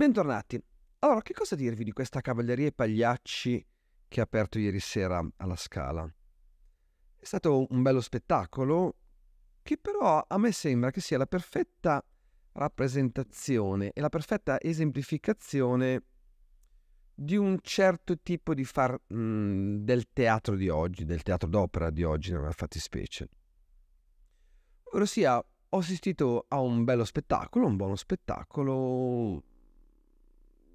Bentornati. Allora, che cosa dirvi di questa cavalleria e pagliacci che ha aperto ieri sera alla Scala? È stato un bello spettacolo che però a me sembra che sia la perfetta rappresentazione e la perfetta esemplificazione di un certo tipo di far mh, del teatro di oggi, del teatro d'opera di oggi nella fattispecie. Ovvero sia, ho assistito a un bello spettacolo, un buono spettacolo,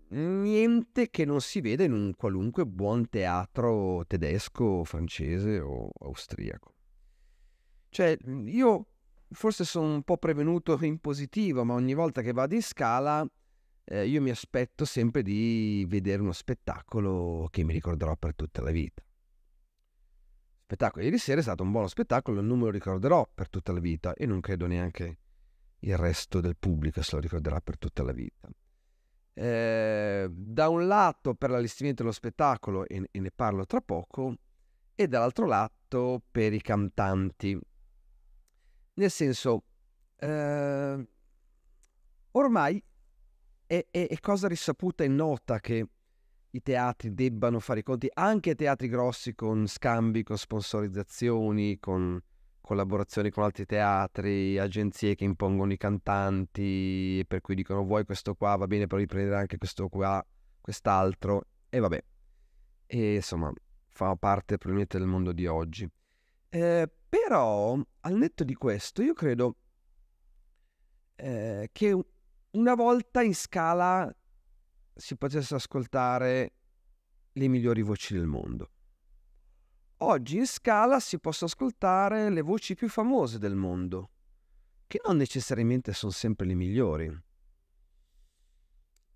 niente che non si veda in un qualunque buon teatro tedesco, francese o austriaco. Cioè, io forse sono un po' prevenuto in positivo, ma ogni volta che vado in scala eh, io mi aspetto sempre di vedere uno spettacolo che mi ricorderò per tutta la vita. Spettacolo ieri sera è stato un buono spettacolo, non me lo ricorderò per tutta la vita e non credo neanche il resto del pubblico se lo ricorderà per tutta la vita eh, da un lato per l'allestimento dello spettacolo, e, e ne parlo tra poco, e dall'altro lato per i cantanti. Nel senso, eh, ormai è, è, è, cosa risaputa e nota che i teatri debbano fare i conti, anche teatri grossi con scambi, con sponsorizzazioni, con collaborazioni con altri teatri, agenzie che impongono i cantanti, per cui dicono vuoi questo qua, va bene, però riprendere anche questo qua, quest'altro, e vabbè. E insomma, fa parte probabilmente del mondo di oggi. Eh, però, al netto di questo, io credo eh, che una volta in scala si potesse ascoltare le migliori voci del mondo oggi in Scala si possono ascoltare le voci più famose del mondo, che non necessariamente sono sempre le migliori.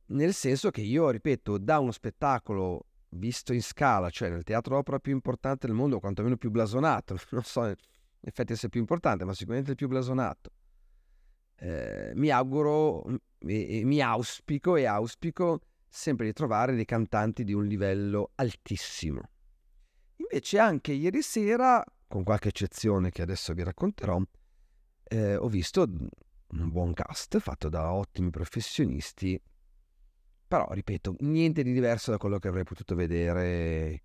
Nel senso che io, ripeto, da uno spettacolo visto in Scala, cioè nel teatro opera più importante del mondo, o quantomeno più blasonato, non so in effetti se è più importante, ma sicuramente il più blasonato, eh, mi auguro, mm, e, e, mi auspico e auspico sempre di trovare dei cantanti di un livello altissimo Invece anche ieri sera, con qualche eccezione che adesso vi racconterò, eh, ho visto mm, un buon cast fatto da ottimi professionisti, però ripeto, niente di diverso da quello che avrei potuto vedere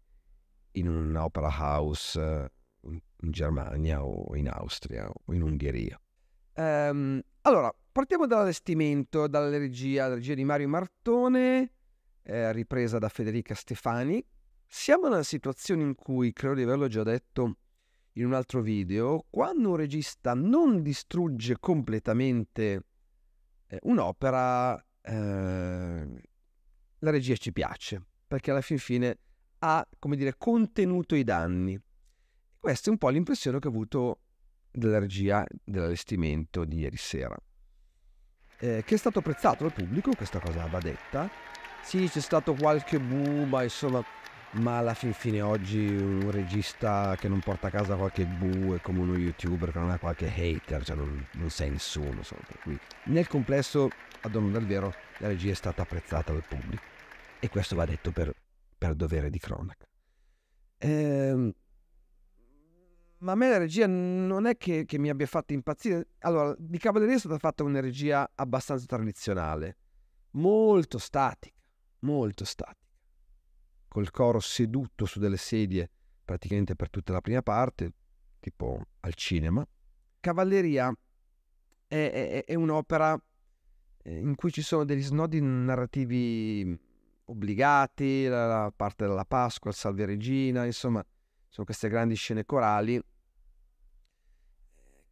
in un'opera house in Germania o in Austria o in Ungheria. Um, allora, partiamo dall'allestimento, dalla regia, regia di Mario Martone, eh, ripresa da Federica Stefani, siamo nella situazione in cui, credo di averlo già detto in un altro video, quando un regista non distrugge completamente eh, un'opera, eh, la regia ci piace, perché alla fin fine ha, come dire, contenuto i danni. Questa è un po' l'impressione che ho avuto della regia dell'allestimento di ieri sera. Eh, che è stato apprezzato dal pubblico, questa cosa va detta. Sì, c'è stato qualche boom, ma insomma ma alla fin fine oggi un regista che non porta a casa qualche bue come uno youtuber che non ha qualche hater, cioè non, non sei nessuno, insomma, per cui nel complesso, a dono del vero, la regia è stata apprezzata dal pubblico e questo va detto per, per dovere di cronaca. Ehm, ma a me la regia non è che, che mi abbia fatto impazzire. Allora, di Cavalleria è stata fatta una regia abbastanza tradizionale, molto statica, molto statica col coro seduto su delle sedie praticamente per tutta la prima parte, tipo al cinema. Cavalleria è, è, è un'opera eh, in cui ci sono degli snodi narrativi obbligati, la, la parte della Pasqua, il Salve Regina, insomma, sono queste grandi scene corali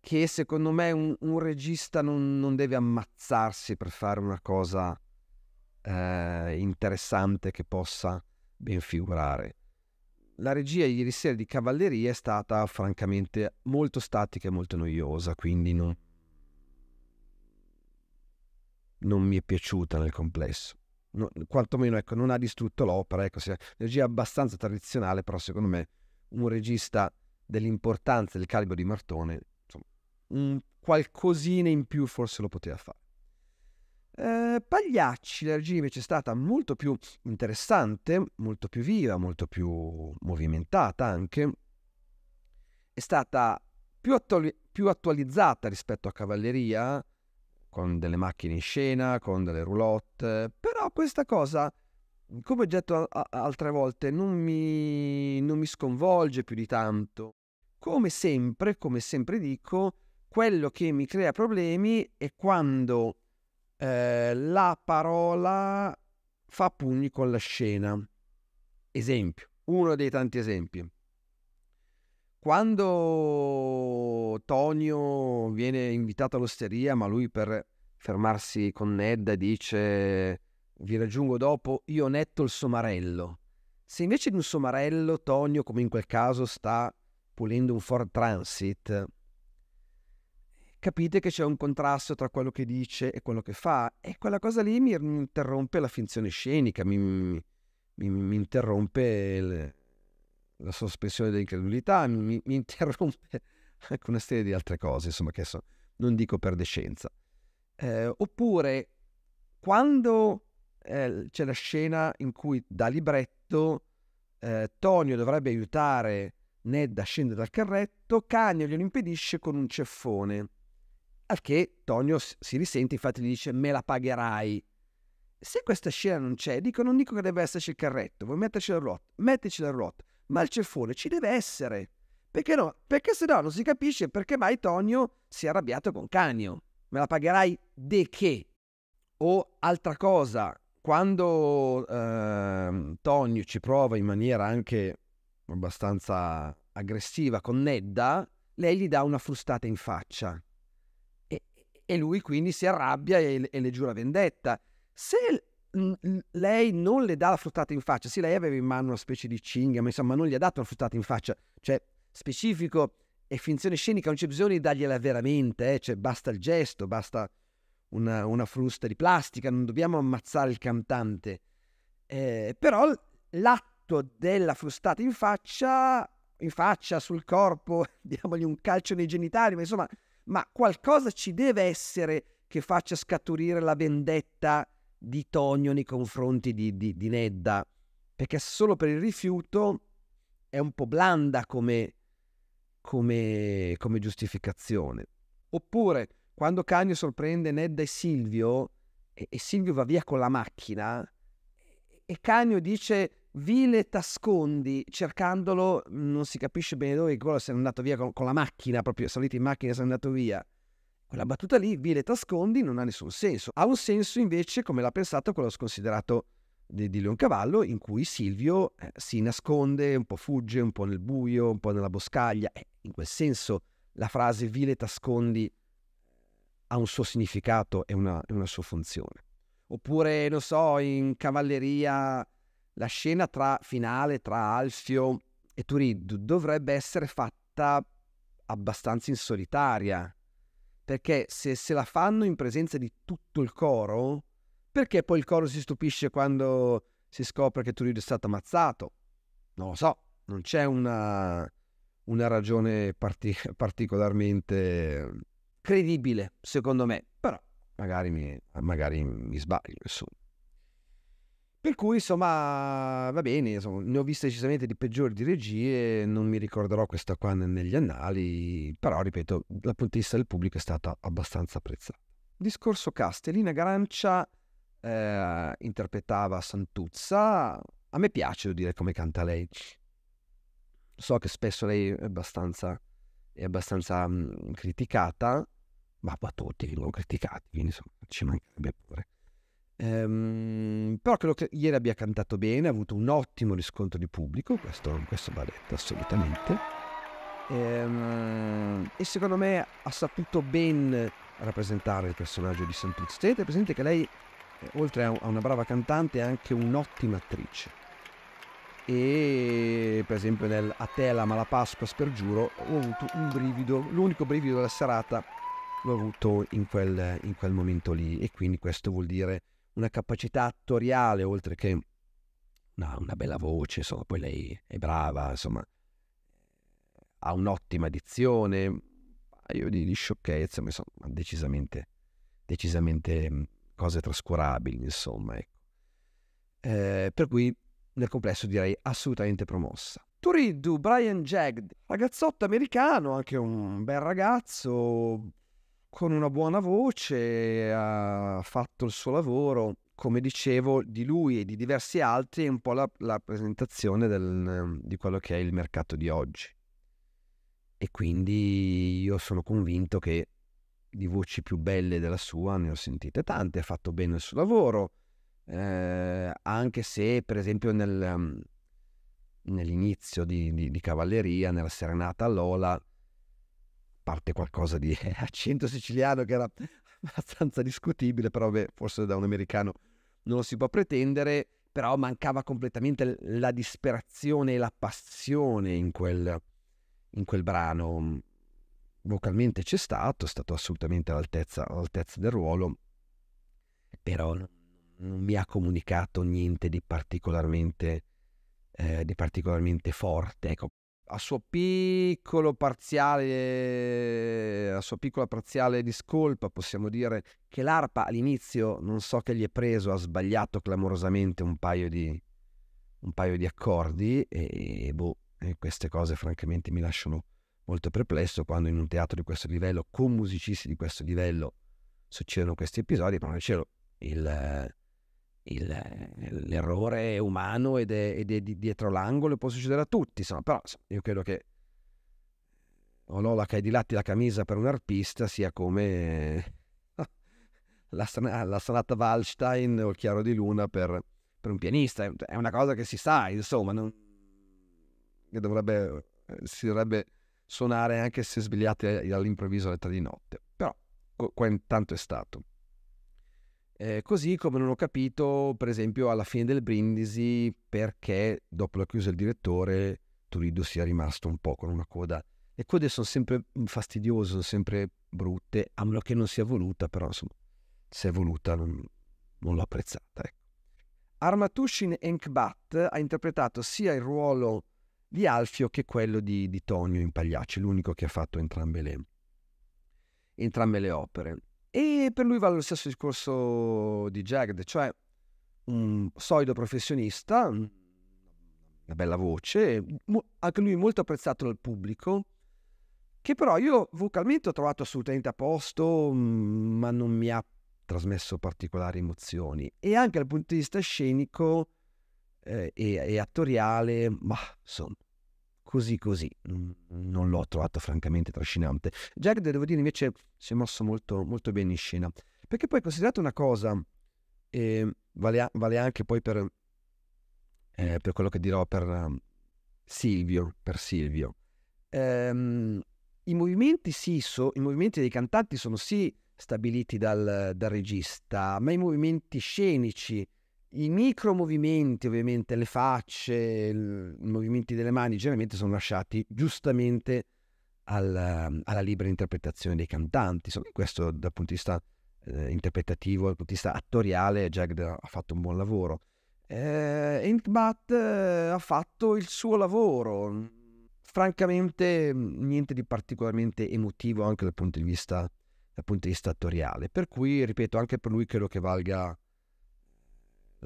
che secondo me un, un regista non, non, deve ammazzarsi per fare una cosa eh, interessante che possa ben figurare. La regia ieri sera di Cavalleria è stata francamente molto statica e molto noiosa, quindi non, non mi è piaciuta nel complesso. No, quantomeno ecco, non ha distrutto l'opera, ecco, una regia abbastanza tradizionale, però secondo me un regista dell'importanza del calibro di Martone, insomma, un qualcosina in più forse lo poteva fare. Eh, Pagliacci, la regia invece è stata molto più interessante, molto più viva, molto più movimentata anche. È stata più, attuali- più attualizzata rispetto a Cavalleria, con delle macchine in scena, con delle roulotte, però questa cosa, come ho detto a- altre volte, non mi, non mi sconvolge più di tanto. Come sempre, come sempre dico, quello che mi crea problemi è quando eh, la parola fa pugni con la scena. Esempio, uno dei tanti esempi. Quando Tonio viene invitato all'osteria, ma lui per fermarsi con Ned dice vi raggiungo dopo, io netto il somarello. Se invece di un somarello Tonio, come in quel caso, sta pulendo un Ford Transit, capite che c'è un contrasto tra quello che dice e quello che fa e quella cosa lì mi interrompe la finzione scenica, mi, mi, mi, mi interrompe il, la sospensione dell'incredulità, mi, interrompe anche una serie di altre cose, insomma, che so, non dico per decenza. Eh, oppure quando eh, c'è la scena in cui da libretto eh, Tonio dovrebbe aiutare Ned a scendere dal carretto, Cagno glielo impedisce con un ceffone. Al che Tonio si risente, infatti gli dice me la pagherai. Se questa scena non c'è, dico, non dico che deve esserci il carretto, vuoi metterci la ruota, metterci la ruota, ma il ceffone ci deve essere. Perché no? Perché se no non si capisce perché mai Tonio si è arrabbiato con Canio. Me la pagherai de che? O altra cosa, quando eh, Tonio ci prova in maniera anche abbastanza aggressiva con Nedda, lei gli dà una frustata in faccia e lui quindi si arrabbia e, e le giura vendetta. Se lei non le dà la fruttata in faccia, sì, lei aveva in mano una specie di cinghia, ma insomma non gli ha dato la fruttata in faccia, cioè specifico e finzione scenica, non c'è bisogno di dargliela veramente, eh? cioè basta il gesto, basta una, una, frusta di plastica, non dobbiamo ammazzare il cantante. Eh, però l'atto della frustata in faccia, in faccia, sul corpo, diamogli un calcio nei genitali, ma insomma ma qualcosa ci deve essere che faccia scaturire la vendetta di Tonio nei confronti di, di, di Nedda, perché solo per il rifiuto è un po' blanda come, come, come giustificazione. Oppure, quando Cagno sorprende Nedda e Silvio, e, e Silvio va via con la macchina, e Cagno dice vile Tascondi, cercandolo, non si capisce bene dove, quello se n'è andato via con, con la macchina, proprio salito in macchina e se è andato via. Quella battuta lì, vile Tascondi, non ha nessun senso. Ha un senso invece, come l'ha pensato quello sconsiderato di, di Leoncavallo, in cui Silvio eh, si nasconde, un po' fugge, un po' nel buio, un po' nella boscaglia. Eh, in quel senso la frase vile Tascondi eh, ha un suo significato e una, una sua funzione. Oppure, non so, in cavalleria la scena tra, finale tra Alfio e Turiddu dovrebbe essere fatta abbastanza in solitaria, perché se, se la fanno in presenza di tutto il coro, perché poi il coro si stupisce quando si scopre che Turiddu è stato ammazzato? Non lo so, non c'è una, una ragione partic- particolarmente credibile, secondo me, però magari mi, magari mi sbaglio, insomma. Per cui insomma va bene, insomma, ne ho viste decisamente di peggiori di regie, non mi ricorderò questa qua negli annali, però ripeto, la puntista del pubblico è stata abbastanza apprezzata. Discorso Castellina Garancia eh, interpretava Santuzza, a me piace devo dire come canta lei, so che spesso lei è abbastanza, è abbastanza mh, mm, criticata, ma a tutti vengono criticati, quindi insomma ci mancherebbe pure. Ehm, però credo che ieri abbia cantato bene, ha avuto un ottimo riscontro di pubblico, questo, questo va detto assolutamente. Ehm, e secondo me ha saputo ben rappresentare il personaggio di Santuzzi. È presente che lei, eh, oltre a una brava cantante, è anche un'ottima attrice e per esempio nel A te la mala Pasqua spergiuro ho avuto un brivido, l'unico brivido della serata l'ho avuto in quel, in quel momento lì e quindi questo vuol dire una capacità attoriale, oltre che una, una bella voce, insomma, poi lei è brava, insomma, ha un'ottima dizione, io di, di sciocchezza, ma insomma, decisamente, decisamente cose trascurabili, insomma, ecco. Eh, per cui nel complesso direi assolutamente promossa. Turiddu, Brian Jagd, ragazzotto americano, anche un bel ragazzo, con una buona voce, ha fatto il suo lavoro, come dicevo, di lui e di diversi altri è un po' la, la presentazione del, di quello che è il mercato di oggi. E quindi io sono convinto che di voci più belle della sua ne ho sentite tante, ha fatto bene il suo lavoro, eh, anche se per esempio nel, um, nell'inizio di, di, di Cavalleria, nella serenata all'Ola, parte qualcosa di accento siciliano che era abbastanza discutibile, però beh, forse da un americano non lo si può pretendere, però mancava completamente la disperazione e la passione in quel, in quel brano. Vocalmente c'è stato, è stato assolutamente all'altezza, all'altezza del ruolo, però non mi ha comunicato niente di particolarmente, eh, di particolarmente forte. Ecco, a suo piccolo parziale, a sua piccola parziale di possiamo dire che l'arpa all'inizio non so che gli è preso, ha sbagliato clamorosamente un paio di, un paio di accordi e, e boh, e queste cose francamente mi lasciano molto perplesso quando in un teatro di questo livello, con musicisti di questo livello, succedono questi episodi, ma nel cielo il il, eh, l'errore è umano ed è, ed è dietro l'angolo e può succedere a tutti. Insomma, però io credo che Olola che dilatti la camisa per un arpista sia come eh, la, ah, la sonata Wallstein o il chiaro di luna per, per, un pianista. È una cosa che si sa, insomma, non, che dovrebbe, eh, si dovrebbe suonare anche se svegliati all'improvviso a letta di notte. Però oh, qua intanto è stato. Eh, così come non ho capito, per esempio, alla fine del Brindisi, perché dopo la chiusa del direttore Tulido sia rimasto un po' con una coda. Le code sono sempre fastidiose, sono sempre brutte, a meno che non sia voluta, però insomma, se è voluta non, non l'ho apprezzata. Ecco. Armatushin Enkbat ha interpretato sia il ruolo di Alfio che quello di, di Tonio in Pagliacci, l'unico che ha fatto entrambe le, entrambe le opere. E per lui vale lo stesso discorso di Jagged, cioè un solido professionista, una bella voce, anche lui molto apprezzato dal pubblico, che però io vocalmente ho trovato assolutamente a posto, mm, ma non mi ha trasmesso particolari emozioni. E anche dal punto di vista scenico eh, e, e attoriale, ma insomma, così così, non l'ho trovato francamente trascinante. Jared, devo dire, invece si è mosso molto, molto bene in scena. Perché poi considerate una cosa, eh, vale, vale, anche poi per, eh, per, quello che dirò per um, Silvio, per Silvio. Ehm, i, movimenti sì, so, I movimenti dei cantanti sono sì stabiliti dal, dal regista, ma i movimenti scenici i micro movimenti, ovviamente le facce, il, i movimenti delle mani, generalmente sono lasciati giustamente alla, alla libera interpretazione dei cantanti. Insomma, questo dal punto di vista eh, interpretativo, dal punto di vista attoriale, Jagd ha fatto un buon lavoro. Eh, Inkbat eh, ha fatto il suo lavoro. Francamente, niente di particolarmente emotivo anche dal punto di vista, dal punto di vista attoriale. Per cui, ripeto, anche per lui credo che valga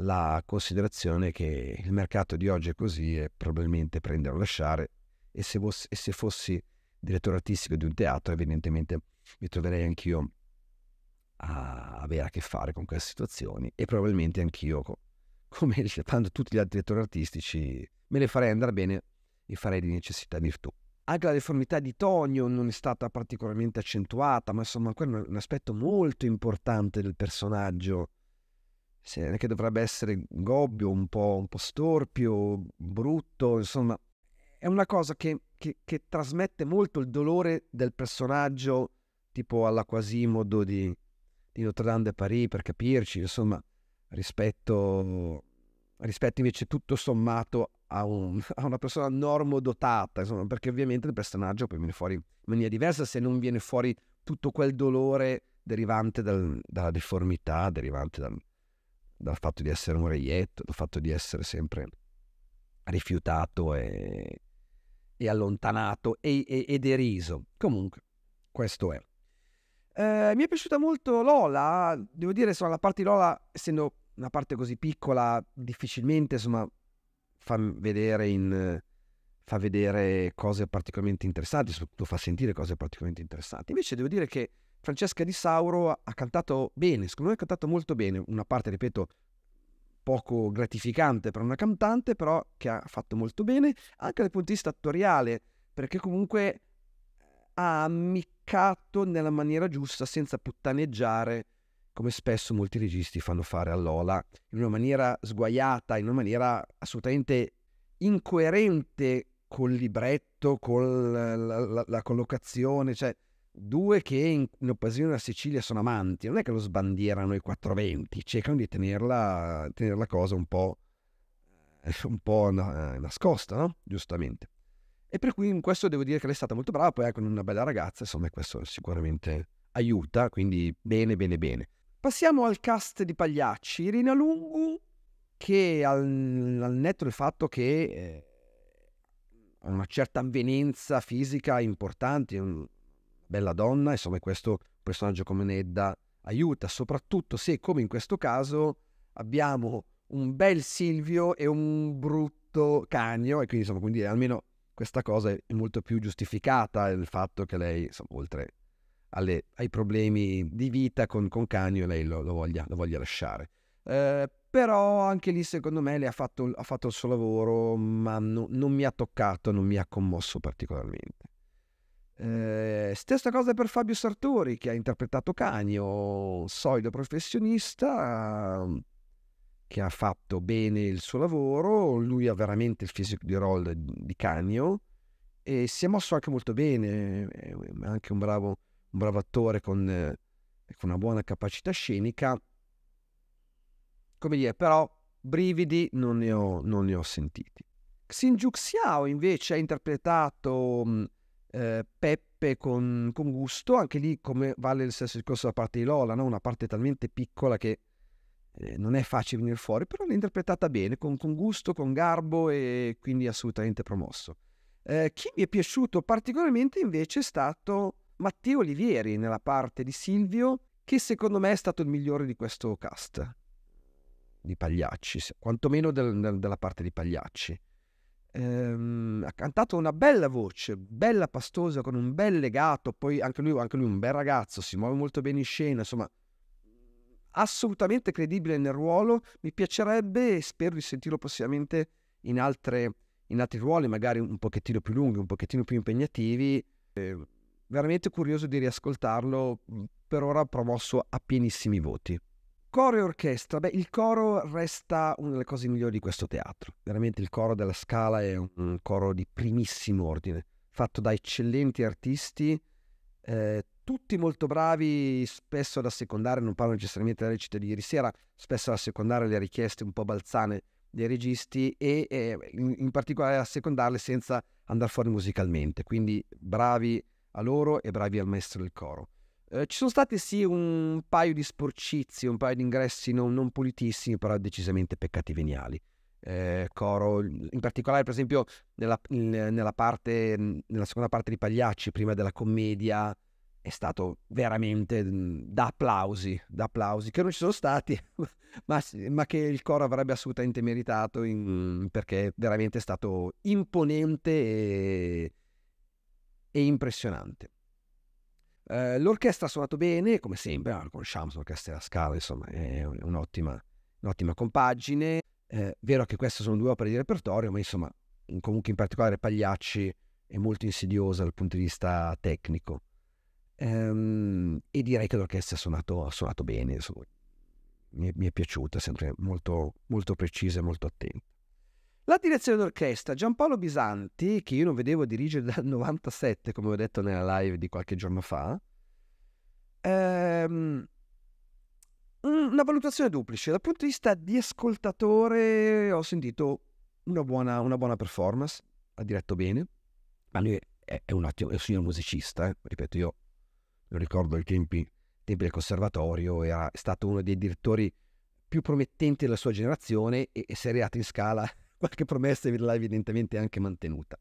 la considerazione che il mercato di oggi è così e probabilmente prendere o lasciare e se, vos- e se fossi direttore artistico di un teatro evidentemente mi troverei anch'io a avere a che fare con queste situazioni e probabilmente anch'io co- come quando tutti gli altri direttori artistici me le farei andare bene e farei di necessità virtù. Anche la deformità di Tonio non è stata particolarmente accentuata, ma insomma quello è un aspetto molto importante del personaggio che dovrebbe essere gobbio, un po', un po', storpio, brutto, insomma, è una cosa che, che, che, trasmette molto il dolore del personaggio, tipo alla Quasimodo di, di Notre Dame de Paris, per capirci, insomma, rispetto, rispetto invece tutto sommato a, un, a, una persona normodotata, insomma, perché ovviamente il personaggio poi viene fuori in maniera diversa se non viene fuori tutto quel dolore derivante dal, dalla deformità, derivante dal, dal fatto di essere un reietto, dal fatto di essere sempre rifiutato e, e allontanato e, e, e, deriso. Comunque, questo è. Eh, mi è piaciuta molto Lola, devo dire, insomma, la parte di Lola, essendo una parte così piccola, difficilmente, insomma, fa vedere, in, fa vedere cose particolarmente interessanti, soprattutto fa sentire cose particolarmente interessanti. Invece devo dire che Francesca Di Sauro ha cantato bene, secondo me ha cantato molto bene, una parte, ripeto, poco gratificante per una cantante, però che ha fatto molto bene, anche dal punto di vista attoriale, perché comunque eh, ha ammiccato nella maniera giusta, senza puttaneggiare, come spesso molti registi fanno fare a Lola, in una maniera sguaiata, in una maniera assolutamente incoerente col libretto, con la, la, la collocazione, cioè due che in, in occasione della Sicilia sono amanti, non è che lo sbandierano i 420, cercano di tenerla, tenere la cosa un po', eh, un po na, eh, nascosta, no? giustamente. E per cui in questo devo dire che lei è stata molto brava, poi è con una bella ragazza, insomma questo sicuramente aiuta, quindi bene, bene, bene. Passiamo al cast di Pagliacci, Irina Lungu che al, al netto del fatto che... Eh, una certa avvenenza fisica importante, un, bella donna, insomma questo personaggio come Nedda aiuta, soprattutto se come in questo caso abbiamo un bel Silvio e un brutto Cagno e quindi insomma quindi almeno questa cosa è molto più giustificata il fatto che lei insomma, oltre alle, ai problemi di vita con, con Cagno lei lo, lo, voglia, lo voglia, lasciare eh, però anche lì secondo me lei ha fatto, ha fatto il suo lavoro ma no, non mi ha toccato non mi ha commosso particolarmente eh, stessa cosa per Fabio Sartori che ha interpretato Cagno, solido professionista mm, che ha fatto bene il suo lavoro, lui ha veramente il fisico di role di Cagno e si è mosso anche molto bene, eh, è anche un bravo, un bravo attore con, eh, con, una buona capacità scenica. Come dire, però brividi non ne ho, non ne ho sentiti. Xinjiu Xiao invece ha interpretato mm, eh, peppe con, con, gusto, anche lì come vale il stesso discorso da parte di Lola, no? una parte talmente piccola che eh, non è facile venire fuori, però l'ha interpretata bene, con, con, gusto, con garbo e quindi assolutamente promosso. Eh, chi mi è piaciuto particolarmente invece è stato Matteo Olivieri nella parte di Silvio, che secondo me è stato il migliore di questo cast di Pagliacci, quantomeno del, del, della parte di Pagliacci ehm, ha cantato una bella voce, bella pastosa, con un bel legato, poi anche lui, anche lui un bel ragazzo, si muove molto bene in scena, insomma, assolutamente credibile nel ruolo, mi piacerebbe e spero di sentirlo prossimamente in, altre, in altri ruoli, magari un pochettino più lunghi, un pochettino più impegnativi. Eh, veramente curioso di riascoltarlo, per ora promosso a pienissimi voti. Coro e orchestra, beh, il coro resta una delle cose migliori di questo teatro. Veramente il coro della Scala è un coro di primissimo ordine, fatto da eccellenti artisti, eh, tutti molto bravi, spesso ad assecondare, non parlo necessariamente della recita di ieri sera, spesso ad assecondare le richieste un po' balzane dei registi e eh, in, in particolare a secondarle senza andare fuori musicalmente. Quindi bravi a loro e bravi al maestro del coro. Ehm, ci sono stati sì un paio di sporcizi, un paio di ingressi non, non pulitissimi, però decisamente peccati veniali. Eh, coro, in particolare per esempio nella, nella, parte, nella seconda parte di Pagliacci, prima della commedia, è stato veramente da applausi, da applausi che non ci sono stati, ma, ma che il coro avrebbe assolutamente meritato in, perché veramente è stato imponente e, e impressionante. Eh, l'orchestra ha suonato bene, come sempre, ah, conosciamo l'orchestra della Scala, insomma, è un'ottima, un'ottima compagine. Eh, vero che queste sono due opere di repertorio, ma insomma, comunque in particolare Pagliacci è molto insidiosa dal punto di vista tecnico. Ehm, e direi che l'orchestra ha suonato, suonato, bene, insomma, mi, è, mi, è, piaciuta, sempre molto, molto precisa e molto attenta. La direzione d'orchestra, Giampaolo Bisanti, che io non vedevo dirigere dal 97, come ho detto nella live di qualche giorno fa, ehm, una valutazione duplice. Dal punto di vista di ascoltatore ho sentito una buona, una buona performance, ha diretto bene, ma lui è, è un ottimo, è un signor musicista, eh. ripeto, io lo ricordo ai tempi, tempi del conservatorio, era stato uno dei direttori più promettenti della sua generazione e, e arrivato in scala qualche promessa l'ha evidentemente anche mantenuta.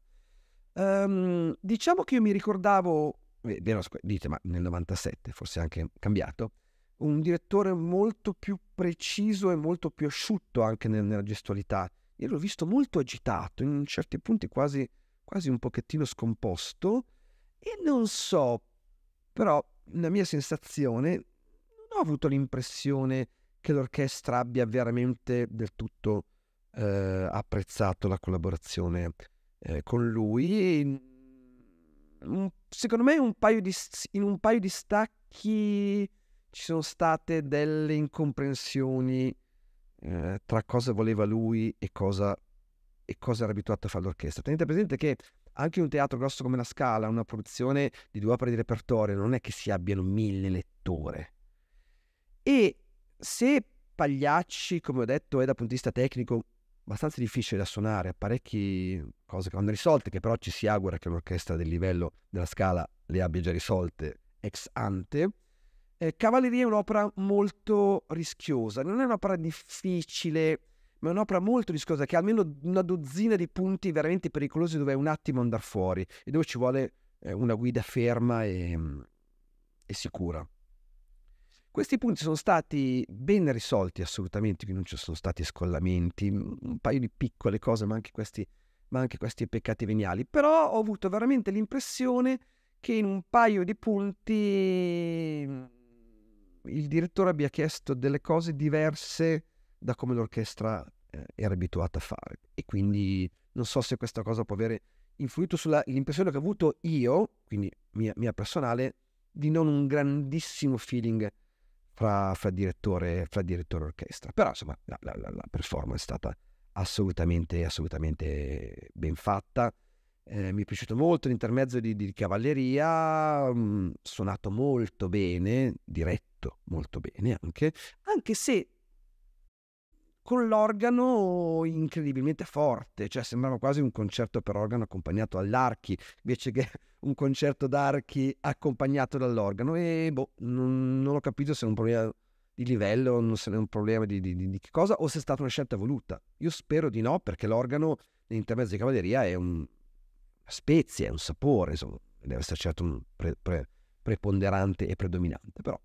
Um, diciamo che io mi ricordavo, eh, dite, ma nel 97 forse anche cambiato, un direttore molto più preciso e molto più asciutto anche nel, nella gestualità. Io l'ho visto molto agitato, in certi punti quasi, quasi un pochettino scomposto, e non so, però, la mia sensazione, non ho avuto l'impressione che l'orchestra abbia veramente del tutto eh, apprezzato la collaborazione eh, con lui. E, mm, un, secondo me un di, in un paio di stacchi ci sono state delle incomprensioni eh, tra cosa voleva lui e cosa, e cosa era abituato a fare l'orchestra. Tenete presente che anche in un teatro grosso come la Scala, una produzione di due opere di repertorio, non è che si abbiano mille letture. E se Pagliacci, come ho detto, è dal punto di vista tecnico abbastanza difficile da suonare, parecchie cose che vanno risolte, che però ci si augura che un'orchestra del livello della scala le abbia già risolte ex ante. Eh, Cavalleria è un'opera molto rischiosa, non è un'opera difficile, ma è un'opera molto rischiosa che ha almeno una dozzina di punti veramente pericolosi dove è un attimo andare fuori e dove ci vuole eh, una guida ferma e, mm, e sicura. Questi punti sono stati ben risolti assolutamente, quindi non ci sono stati scollamenti, un paio di piccole cose, ma anche questi, ma anche questi peccati veniali. Però ho avuto veramente l'impressione che in un paio di punti mm, il direttore abbia chiesto delle cose diverse da come l'orchestra eh, era abituata a fare. E quindi non so se questa cosa può avere influito sull'impressione che ho avuto io, quindi mia, mia personale, di non un grandissimo feeling fra, fra, direttore, fra direttore e orchestra. Però insomma la, la, la, performance è stata assolutamente, assolutamente ben fatta. Eh, mi è piaciuto molto l'intermezzo di, di Cavalleria, mh, mm, suonato molto bene, diretto molto bene anche, anche se con l'organo incredibilmente forte, cioè sembrava quasi un concerto per organo accompagnato all'archi, invece che un concerto d'archi accompagnato dall'organo e boh, non, non ho capito se è un problema di livello, non se è un problema di, di, di, che cosa o se è stata una scelta voluta. Io spero di no perché l'organo nell'intermezzo di cavalleria è un, una spezia, è un sapore, insomma, deve essere certo un pre, pre, preponderante e predominante, però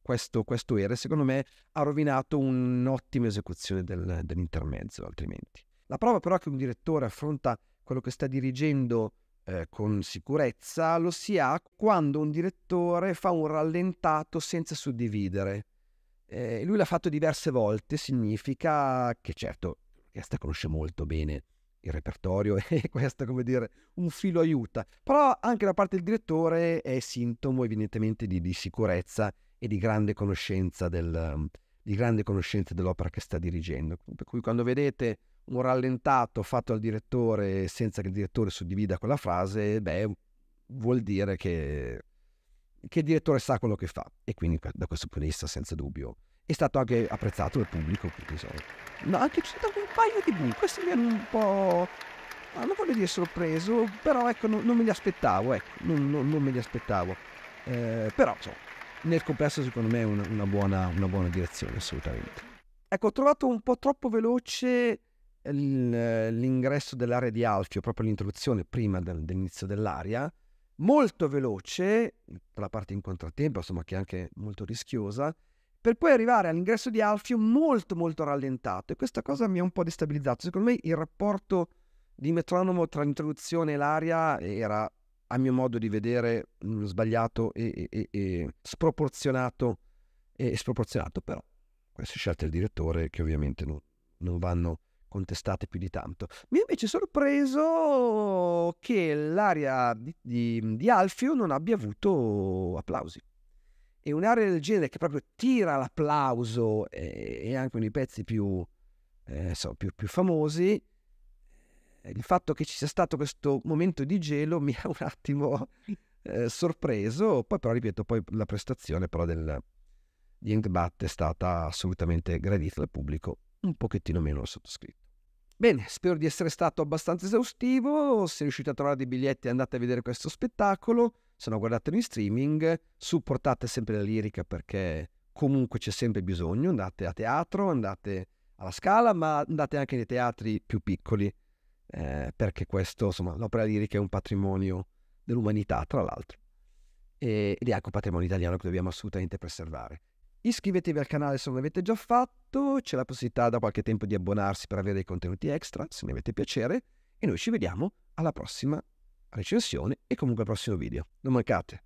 questo, questo era e secondo me ha rovinato un'ottima esecuzione del, dell'intermezzo altrimenti. La prova però che un direttore affronta quello che sta dirigendo eh, con sicurezza lo si ha quando un direttore fa un rallentato senza suddividere. Eh, lui l'ha fatto diverse volte, significa che certo questa conosce molto bene il repertorio e questo, come dire, un filo aiuta. Però anche da parte del direttore è sintomo evidentemente di, di sicurezza e di grande, del, di grande conoscenza dell'opera che sta dirigendo. Per cui quando vedete un rallentato fatto al direttore senza che il direttore suddivida quella frase, beh, vuol dire che, che il direttore sa quello che fa. E quindi da questo punto di vista, senza dubbio, è stato anche apprezzato dal pubblico. No, anche c'è stato un paio di buchi, questi mi hanno un po'... non voglio dire sorpreso, però ecco, non, non me li aspettavo, ecco, non, non, non me li aspettavo. Eh, però, insomma, nel complesso secondo me è una, una, buona, una buona direzione, assolutamente. Ecco, ho trovato un po' troppo veloce l'ingresso dell'area di Alfio, proprio l'introduzione prima del, dell'inizio dell'area, molto veloce, la parte in contrattempo, insomma che è anche molto rischiosa, per poi arrivare all'ingresso di Alfio molto molto rallentato e questa cosa mi ha un po' destabilizzato. Secondo me il rapporto di metronomo tra l'introduzione e l'aria era, a mio modo di vedere, mm, sbagliato e, e, e sproporzionato, e, sproporzionato, però queste scelte del direttore che ovviamente non, non vanno contestate più di tanto. Mi ha invece sorpreso che l'area di, di, di Alfio non abbia avuto applausi. E un'area del genere che proprio tira l'applauso e, eh, e anche uno dei pezzi più, eh, so, più, più famosi, eh, il fatto che ci sia stato questo momento di gelo mi ha un attimo eh, sorpreso, poi però ripeto, poi la prestazione però del, di Engbat è stata assolutamente gradita dal pubblico, un pochettino meno sottoscritto. Bene, spero di essere stato abbastanza esaustivo, se riuscite a trovare dei biglietti andate a vedere questo spettacolo, se no guardatelo in streaming, supportate sempre la lirica perché comunque c'è sempre bisogno, andate a teatro, andate alla Scala, ma andate anche nei teatri più piccoli, eh, perché questo, insomma, l'opera lirica è un patrimonio dell'umanità, tra l'altro, e, ed è anche un patrimonio italiano che dobbiamo assolutamente preservare. Iscrivetevi al canale se non l'avete già fatto, c'è la possibilità da qualche tempo di abbonarsi per avere dei contenuti extra, se mi avete piacere, e noi ci vediamo alla prossima recensione e comunque al prossimo video. Non mancate!